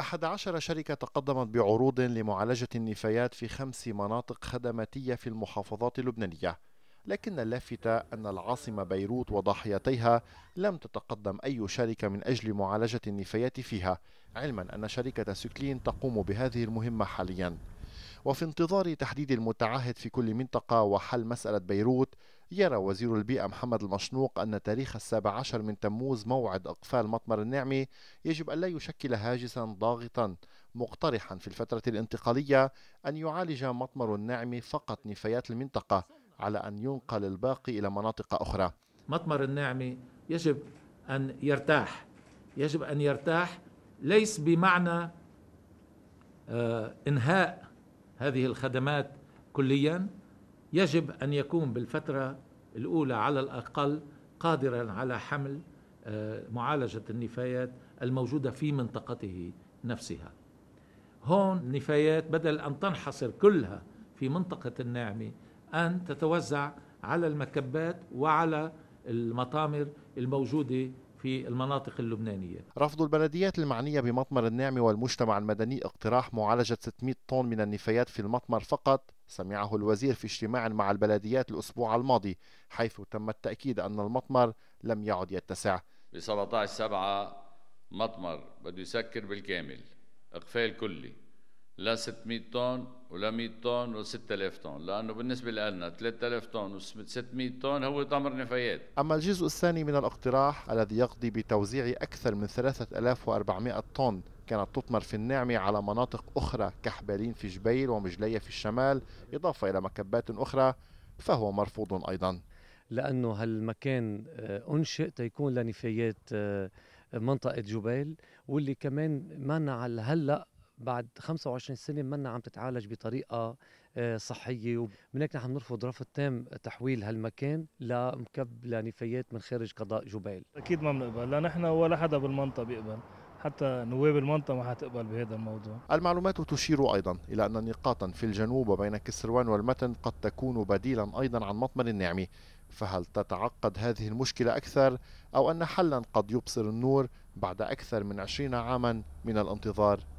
أحد عشر شركة تقدمت بعروض لمعالجة النفايات في خمس مناطق خدماتية في المحافظات اللبنانية لكن اللافتة أن العاصمة بيروت وضاحيتيها لم تتقدم أي شركة من أجل معالجة النفايات فيها علما أن شركة سكلين تقوم بهذه المهمة حالياً وفي انتظار تحديد المتعهد في كل منطقة وحل مسألة بيروت يرى وزير البيئة محمد المشنوق أن تاريخ السابع عشر من تموز موعد إقفال مطمر النعمة يجب أن لا يشكل هاجسا ضاغطا مقترحا في الفترة الانتقالية أن يعالج مطمر النعمة فقط نفايات المنطقة على أن ينقل الباقي إلى مناطق أخرى مطمر النعمة يجب أن يرتاح يجب أن يرتاح ليس بمعنى آه، انهاء هذه الخدمات كليا يجب ان يكون بالفتره الاولى على الاقل قادرا على حمل آه، معالجه النفايات الموجوده في منطقته نفسها. هون النفايات بدل ان تنحصر كلها في منطقه الناعمه ان تتوزع على المكبات وعلى المطامر الموجوده في المناطق اللبنانية رفض البلديات المعنية بمطمر النعمة والمجتمع المدني اقتراح معالجة 600 طن من النفايات في المطمر فقط سمعه الوزير في اجتماع مع البلديات الأسبوع الماضي حيث تم التأكيد أن المطمر لم يعد يتسع ب 17 سبعة مطمر بده يسكر بالكامل إقفال كلي لا 600 طن ولا 100 طن ولا 6000 طن لانه بالنسبه لنا 3000 طن و600 طن هو تمر نفايات اما الجزء الثاني من الاقتراح الذي يقضي بتوزيع اكثر من 3400 طن كانت تطمر في النعمة على مناطق أخرى كحبالين في جبيل ومجلية في الشمال إضافة إلى مكبات أخرى فهو مرفوض أيضا لأنه هالمكان آه، أنشئ تيكون لنفايات آه، منطقة جبيل واللي كمان منع هلأ بعد 25 سنه منا عم تتعالج بطريقه آه، صحيه ومن هيك نحن نرفض رفض تام تحويل هالمكان لمكب لنفايات من خارج قضاء جبيل اكيد ما بنقبل لا نحن ولا حدا بالمنطقه بيقبل حتى نواب المنطقة ما حتقبل بهذا الموضوع المعلومات تشير أيضا إلى أن نقاطا في الجنوب وبين كسروان والمتن قد تكون بديلا أيضا عن مطمن النعمي فهل تتعقد هذه المشكلة أكثر أو أن حلا قد يبصر النور بعد أكثر من عشرين عاما من الانتظار